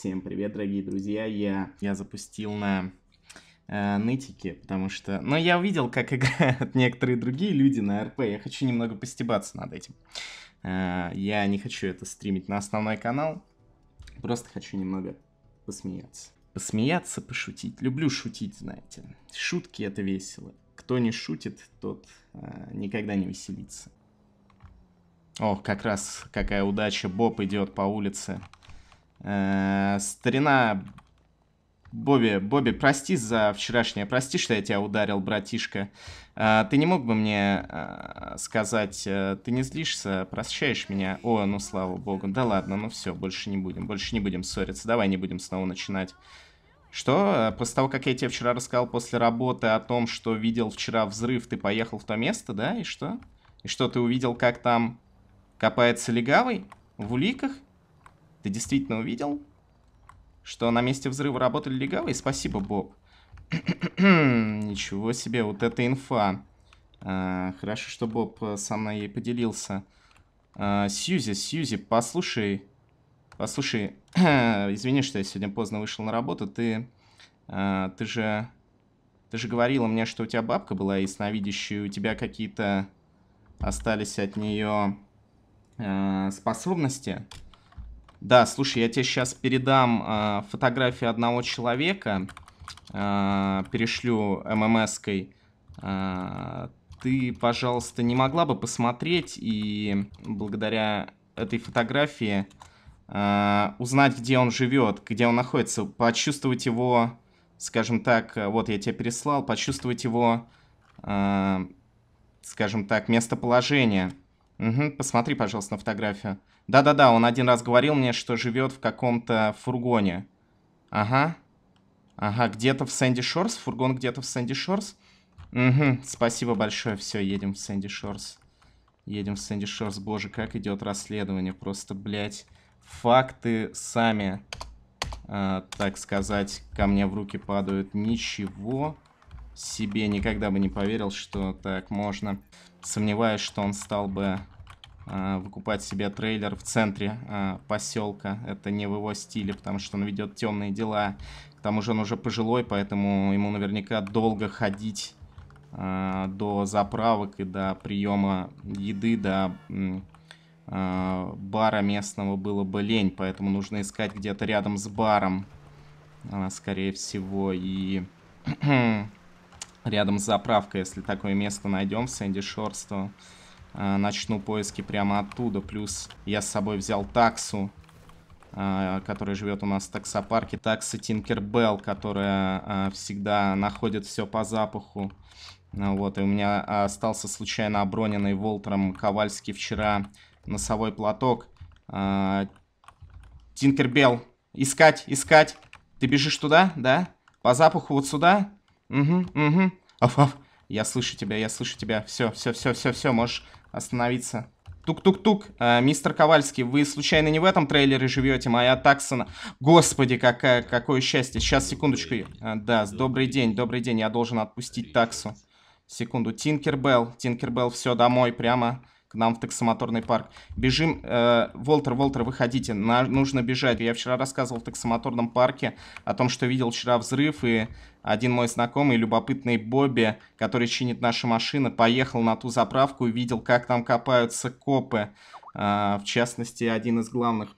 Всем привет, дорогие друзья. Я, я запустил на э, нытике, потому что... Но я увидел, как играют некоторые другие люди на РП. Я хочу немного постебаться над этим. Э, я не хочу это стримить на основной канал. Просто хочу немного посмеяться. Посмеяться, пошутить. Люблю шутить, знаете. Шутки — это весело. Кто не шутит, тот э, никогда не веселится. О, как раз какая удача. Боб идет по улице. Э, старина Бобби, Бобби, прости за вчерашнее, прости, что я тебя ударил, братишка. Э, ты не мог бы мне э, сказать, ты не злишься, прощаешь меня? О, ну слава богу, да ладно, ну все, больше не будем, больше не будем ссориться, давай не будем снова начинать. Что? После того, как я тебе вчера рассказал после работы о том, что видел вчера взрыв, ты поехал в то место, да, и что? И что, ты увидел, как там копается легавый? В уликах? Ты действительно увидел, что на месте взрыва работали легавые? Спасибо, Боб. Ничего себе, вот это инфа. А, хорошо, что Боб э, со мной ей поделился. А, Сьюзи, Сьюзи, послушай. Послушай, извини, что я сегодня поздно вышел на работу. Ты, а, ты же... Ты же говорила мне, что у тебя бабка была ясновидящая, у тебя какие-то остались от нее э, способности. Да, слушай, я тебе сейчас передам э, а, фотографии одного человека, э, перешлю ММС-кой. Э, ты, пожалуйста, не могла бы посмотреть и благодаря этой фотографии э, узнать, где он живет, где он находится, почувствовать его, скажем так, вот я тебе переслал, почувствовать его, э, скажем так, местоположение. Угу, посмотри, пожалуйста, на фотографию. Да-да-да, он один раз говорил мне, что живет в каком-то фургоне. Ага. Ага, где-то в Сэнди Шорс, фургон где-то в Сэнди Шорс. Угу, спасибо большое, все, едем в Сэнди Шорс. Едем в Сэнди Шорс, боже, как идет расследование, просто, блядь, факты сами, э, так сказать, ко мне в руки падают. Ничего себе никогда бы не поверил, что так можно. Сомневаюсь, что он стал бы э, выкупать себе трейлер в центре э, поселка. Это не в его стиле, потому что он ведет темные дела. К тому же он уже пожилой, поэтому ему наверняка долго ходить э, до заправок и до приема еды, до э, бара местного было бы лень. Поэтому нужно искать где-то рядом с баром, э, скорее всего. И рядом с заправкой, если такое место найдем Сэнди Шорс, а, начну поиски прямо оттуда. Плюс я с собой взял таксу, а, которая живет у нас в таксопарке. Такса Тинкербелл, которая а, всегда находит все по запаху. Вот, и у меня остался случайно оброненный Волтером Ковальский вчера носовой платок. Тинкербелл, искать, искать. Ты бежишь туда, да? По запаху вот сюда? Угу, угу. Аф-аф, я слышу тебя, я слышу тебя. Все, все, все, все, все, можешь остановиться. Тук-тук-тук, э, мистер Ковальский, вы случайно не в этом трейлере живете? Моя таксона... Господи, какая, какое счастье. Сейчас, секундочку. Э, да, добрый день, добрый день, я должен отпустить таксу. Секунду, Тинкербелл, Тинкербелл, все, домой, прямо к нам в таксомоторный парк. Бежим, э, Волтер, Волтер, выходите, на, нужно бежать. Я вчера рассказывал в таксомоторном парке о том, что видел вчера взрыв, и один мой знакомый, любопытный Бобби, который чинит наши машины, поехал на ту заправку и видел, как там копаются копы. Э, в частности, один из главных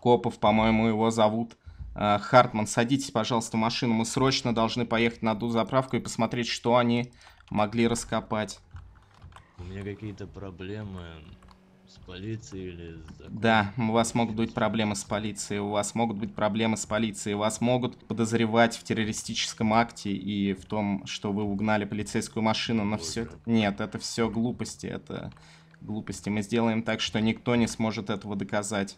копов, по-моему, его зовут. Э, Хартман, садитесь, пожалуйста, в машину. Мы срочно должны поехать на ту заправку и посмотреть, что они могли раскопать. У меня какие-то проблемы с полицией или с законом. Да, у вас могут быть проблемы с полицией, у вас могут быть проблемы с полицией, вас могут подозревать в террористическом акте и в том, что вы угнали полицейскую машину, но все это... Нет, это все глупости, это глупости. Мы сделаем так, что никто не сможет этого доказать,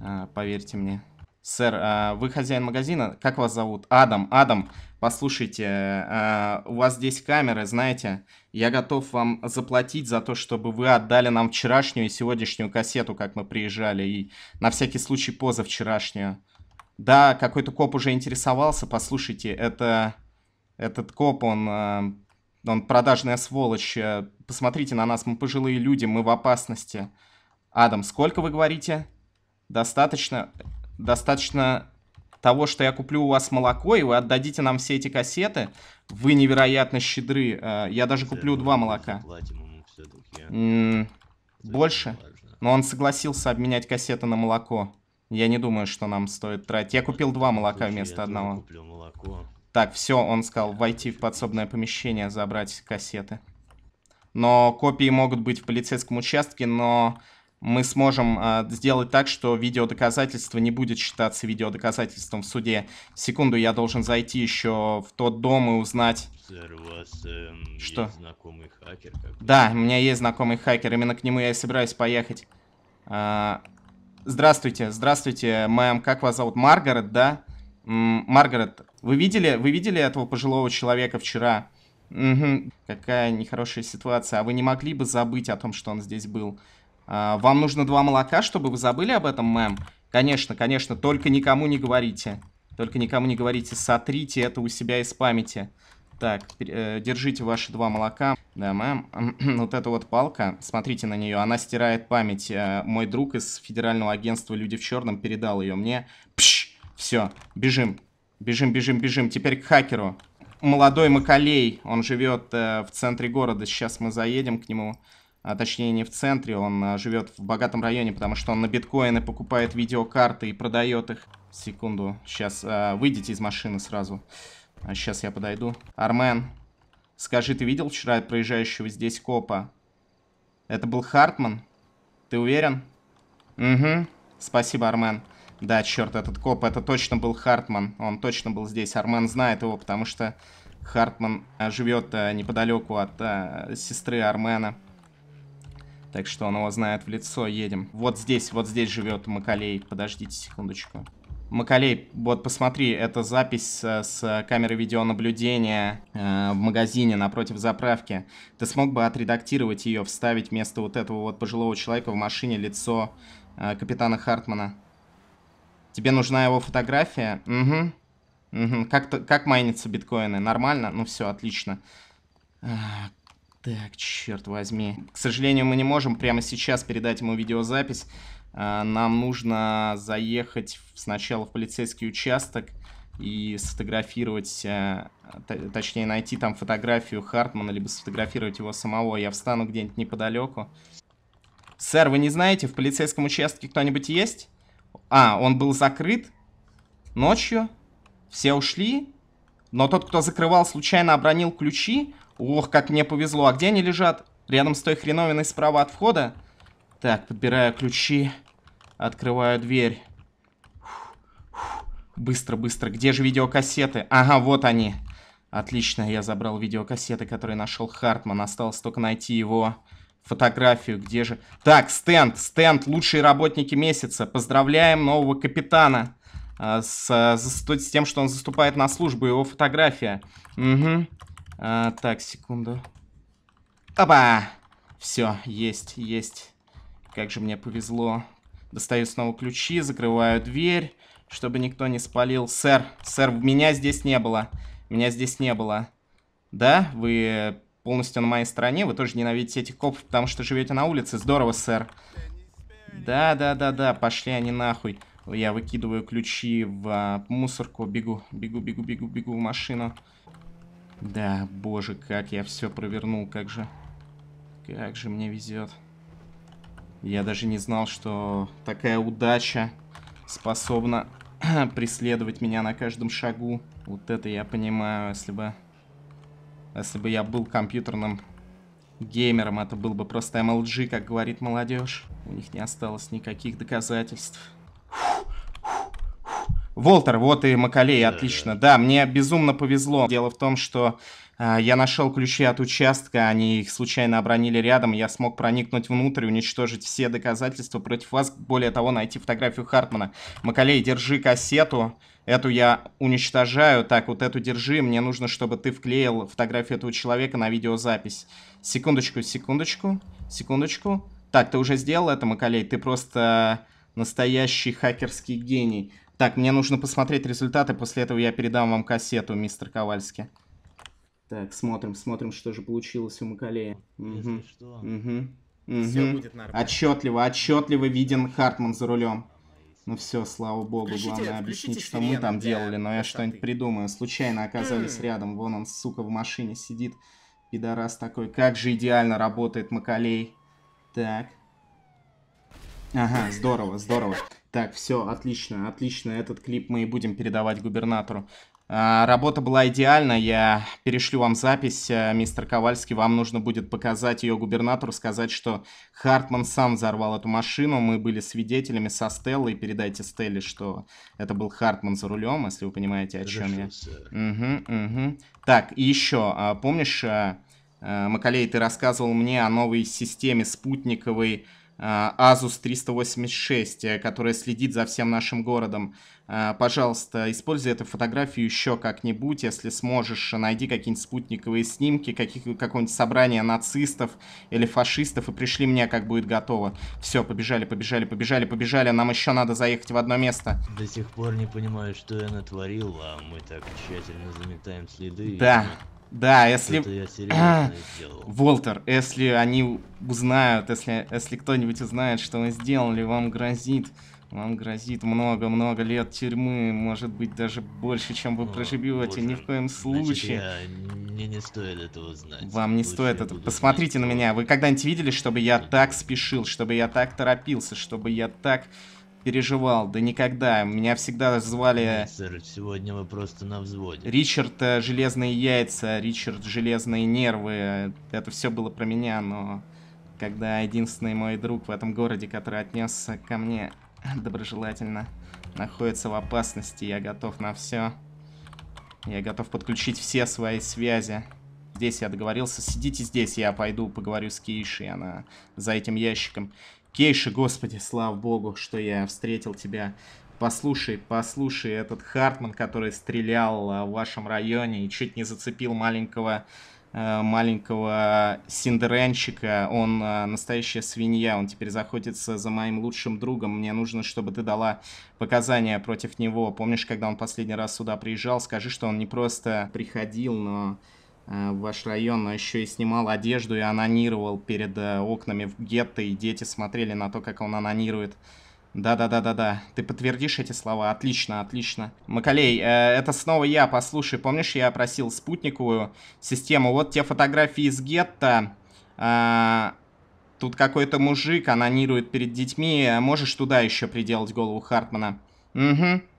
а, поверьте мне. Сэр, а, вы хозяин магазина, как вас зовут? Адам, Адам, послушайте, а, у вас здесь камеры, знаете, я готов вам заплатить за то, чтобы вы отдали нам вчерашнюю и сегодняшнюю кассету, как мы приезжали, и на всякий случай позавчерашнюю. Да, какой-то коп уже интересовался, послушайте, это... Этот коп, он... А, он продажная сволочь. Посмотрите на нас, мы пожилые люди, мы в опасности. Адам, сколько вы говорите? Достаточно. Достаточно того, что я куплю у вас молоко, и вы отдадите нам все эти кассеты. Вы невероятно щедры. Э, я даже куплю два молока. Больше? Но он согласился обменять кассеты на молоко. Я не думаю, что нам стоит тратить. Я купил два молока вместо одного. Так, все, он сказал, войти в подсобное помещение, забрать кассеты. Но копии могут быть в полицейском участке, но мы сможем э, сделать так, что видеодоказательство не будет считаться видеодоказательством в суде. Секунду, я должен зайти еще в тот дом и узнать... Сэр, у вас э, что? есть знакомый хакер? Да, у меня есть знакомый хакер, именно к нему я и собираюсь поехать. Э, здравствуйте, здравствуйте, мэм, как вас зовут? Маргарет, да? М Маргарет, вы видели, вы видели этого пожилого человека вчера? Угу, какая нехорошая ситуация. А вы не могли бы забыть о том, что он здесь был? А, вам нужно два молока, чтобы вы забыли об этом, мэм? Конечно, конечно, только никому не говорите. Только никому не говорите, сотрите это у себя из памяти. Так, э, держите ваши два молока. Да, мэм. вот эта вот палка, смотрите на нее, она стирает память. Э, мой друг из Федерального агентства «Люди в черном» передал ее мне. Пш! Все, бежим. Бежим, бежим, бежим. Теперь к хакеру. Молодой Макалей, он живет э, в центре города. Сейчас мы заедем к нему а точнее не в центре, он а, живет в богатом районе, потому что он на биткоины покупает видеокарты и продает их. Секунду, сейчас э, а, выйдите из машины сразу. А сейчас я подойду. Армен, скажи, ты видел вчера проезжающего здесь копа? Это был Хартман? Ты уверен? Угу, спасибо, Армен. Да, черт, этот коп, это точно был Хартман. Он точно был здесь. Армен знает его, потому что Хартман а, живет неподалеку от э, сестры Армена. Так что он его знает в лицо, едем. Вот здесь, вот здесь живет Макалей. Подождите секундочку. Макалей, вот посмотри, это запись э, с камеры видеонаблюдения э, в магазине напротив заправки. Ты смог бы отредактировать ее, вставить вместо вот этого вот пожилого человека в машине лицо э, капитана Хартмана? Тебе нужна его фотография? Угу. Угу. Как, как майнятся биткоины? Нормально? Ну все, отлично. Так, черт возьми. К сожалению, мы не можем прямо сейчас передать ему видеозапись. А, нам нужно заехать сначала в полицейский участок и сфотографировать, а, точнее найти там фотографию Хартмана, либо сфотографировать его самого. Я встану где-нибудь неподалеку. Сэр, вы не знаете, в полицейском участке кто-нибудь есть? А, он был закрыт ночью, все ушли, но тот, кто закрывал, случайно обронил ключи, Ох, как мне повезло. А где они лежат? Рядом с той хреновиной справа от входа? Так, подбираю ключи. Открываю дверь. Быстро, быстро. Где же видеокассеты? Ага, вот они. Отлично, я забрал видеокассеты, которые нашел Хартман. Осталось только найти его фотографию. Где же... Так, стенд, стенд, лучшие работники месяца. Поздравляем нового капитана э, с, э, с, с тем, что он заступает на службу. Его фотография. Угу. А, так, секунду. Опа! Все, есть, есть. Как же мне повезло. Достаю снова ключи, закрываю дверь, чтобы никто не спалил. Сэр, сэр, меня здесь не было. Меня здесь не было. Да, вы полностью на моей стороне. Вы тоже ненавидите этих копов, потому что живете на улице. Здорово, сэр. Да-да-да-да, пошли они нахуй. Я выкидываю ключи в а, мусорку, бегу, бегу, бегу, бегу, бегу в машину. Да, боже, как я все провернул, как же... Как же мне везет. Я даже не знал, что такая удача способна преследовать меня на каждом шагу. Вот это я понимаю, если бы... Если бы я был компьютерным геймером, это был бы просто MLG, как говорит молодежь. У них не осталось никаких доказательств. Волтер, вот и Макалей, отлично. Да, мне безумно повезло. Дело в том, что э, я нашел ключи от участка, они их случайно обронили рядом, я смог проникнуть внутрь, уничтожить все доказательства против вас, более того, найти фотографию Хартмана. Макалей, держи кассету, эту я уничтожаю, так, вот эту держи, мне нужно, чтобы ты вклеил фотографию этого человека на видеозапись. Секундочку, секундочку, секундочку. Так, ты уже сделал это, Макалей, ты просто настоящий хакерский гений. Так, мне нужно посмотреть результаты, после этого я передам вам кассету, мистер Ковальский. Так, смотрим, смотрим, что же получилось у Макалея. Угу. Что. Угу. угу. Отчетливо, отчетливо виден Хартман за рулем. Ну все, слава богу, включите, главное объяснить, что мы там делали, но я что-нибудь придумаю. Случайно оказались хм. рядом, вон он, сука, в машине сидит. Пидорас такой, как же идеально работает Макалей. Так. Ага, здорово, здорово. Так, все, отлично, отлично. Этот клип мы и будем передавать губернатору. А, работа была идеальна, я перешлю вам запись, э, мистер Ковальский, вам нужно будет показать ее губернатору, сказать, что Хартман сам взорвал эту машину, мы были свидетелями со Стеллой, передайте Стелле, что это был Хартман за рулем, если вы понимаете, о чем я. Угу, угу. Так, и еще, а, помнишь, э, э, Макалей, ты рассказывал мне о новой системе спутниковой Э, Asus 386, э, которая следит за всем нашим городом. Э, пожалуйста, используй эту фотографию еще как-нибудь, если сможешь, найди какие-нибудь спутниковые снимки, какое-нибудь собрание нацистов или фашистов и пришли мне, как будет готово. Все, побежали, побежали, побежали, побежали, нам еще надо заехать в одно место. До сих пор не понимаю, что я натворил, а мы так тщательно заметаем следы. Да. И... Да, если... Это я сделал. Волтер, если они узнают, если, если кто-нибудь узнает, что вы сделали, вам грозит... Вам грозит много-много лет тюрьмы, может быть, даже больше, чем вы проживете, ни в коем случае. Значит, я... Мне не стоит этого знать. Вам не Лучше стоит этого. Посмотрите знать. на меня. Вы когда-нибудь видели, чтобы я так спешил, чтобы я так торопился, чтобы я так переживал, да никогда. Меня всегда звали... Нет, сэр, сегодня вы просто на взводе. Ричард э, Железные Яйца, Ричард Железные Нервы. Это все было про меня, но... Когда единственный мой друг в этом городе, который отнесся ко мне доброжелательно, находится в опасности, я готов на все. Я готов подключить все свои связи. Здесь я договорился, сидите здесь, я пойду поговорю с Кейшей, она за этим ящиком. Кейши, господи, слава богу, что я встретил тебя. Послушай, послушай, этот Хартман, который стрелял э, в вашем районе и чуть не зацепил маленького э, маленького Синдеренщика. он э, настоящая свинья, он теперь заходится за моим лучшим другом, мне нужно, чтобы ты дала показания против него. Помнишь, когда он последний раз сюда приезжал, скажи, что он не просто приходил, но Э, ваш район, но еще и снимал одежду и анонировал перед э, окнами в гетто, и дети смотрели на то, как он анонирует. Да-да-да-да-да. Ты подтвердишь эти слова? Отлично, отлично. Макалей, э, это снова я. Послушай, помнишь, я просил спутниковую систему? Вот те фотографии из гетто. Э, тут какой-то мужик анонирует перед детьми. Э, можешь туда еще приделать голову Хартмана? Угу,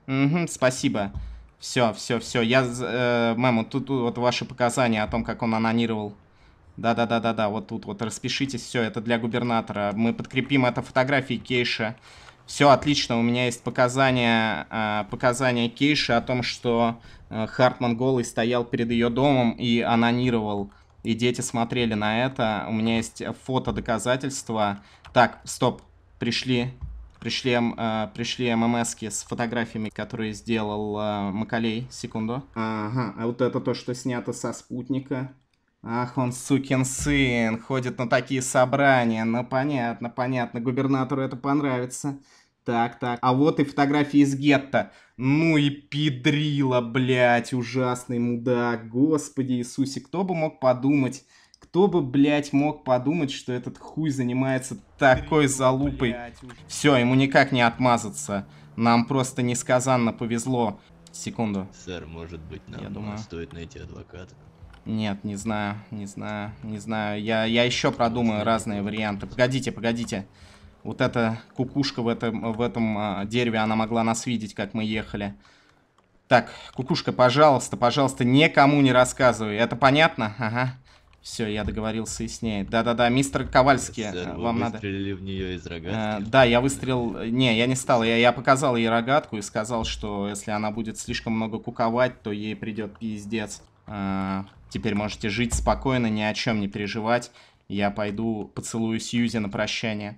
угу, спасибо. Спасибо. Все, все, все. Я, э, мэму, тут вот ваши показания о том, как он анонировал. Да-да-да-да-да, вот тут вот распишитесь, все, это для губернатора. Мы подкрепим это фотографии Кейша. Все отлично, у меня есть показания, э, показания Кейша о том, что э, Хартман голый стоял перед ее домом и анонировал. И дети смотрели на это. У меня есть фото доказательства. Так, стоп, пришли Пришли, эм, э, пришли ммски с фотографиями, которые сделал э, Макалей. Секунду. Ага, а вот это то, что снято со спутника. Ах, он сукин сын, ходит на такие собрания. Ну, понятно, понятно, губернатору это понравится. Так, так. А вот и фотографии из гетто. Ну и пидрила блядь, ужасный мудак. Господи Иисусе, кто бы мог подумать, кто бы, блядь, мог подумать, что этот хуй занимается такой залупой. Все, ему никак не отмазаться. Нам просто несказанно повезло. Секунду. Сэр, может быть, нам Я думаю... стоит найти адвоката? Нет, не знаю, не знаю, не знаю. Я, я еще продумаю разные варианты. Погодите, погодите. Вот эта кукушка в этом, в этом а, дереве, она могла нас видеть, как мы ехали. Так, кукушка, пожалуйста, пожалуйста, никому не рассказывай. Это понятно? Ага. Все, я договорился и с ней. Да-да-да, мистер Ковальский, Сэр, вам надо... выстрелили в нее из э, рогатки? А, да, я выстрелил... Не, я не стал. Я, я показал ей рогатку и сказал, что если она будет слишком много куковать, то ей придет пиздец. А, теперь можете жить спокойно, ни о чем не переживать. Я пойду поцелую Сьюзи на прощание.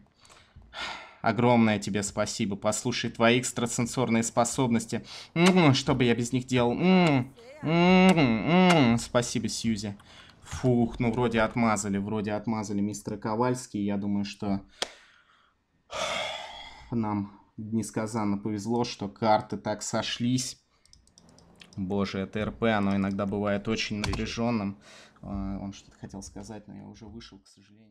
Огромное тебе спасибо. Послушай, твои экстрасенсорные способности. М -м, что бы я без них делал? М -м -м -м -м. Спасибо, Сьюзи. Фух, ну вроде отмазали, вроде отмазали мистера Ковальский. Я думаю, что нам несказанно повезло, что карты так сошлись. Боже, это РП, оно иногда бывает очень напряженным. А, он что-то хотел сказать, но я уже вышел, к сожалению.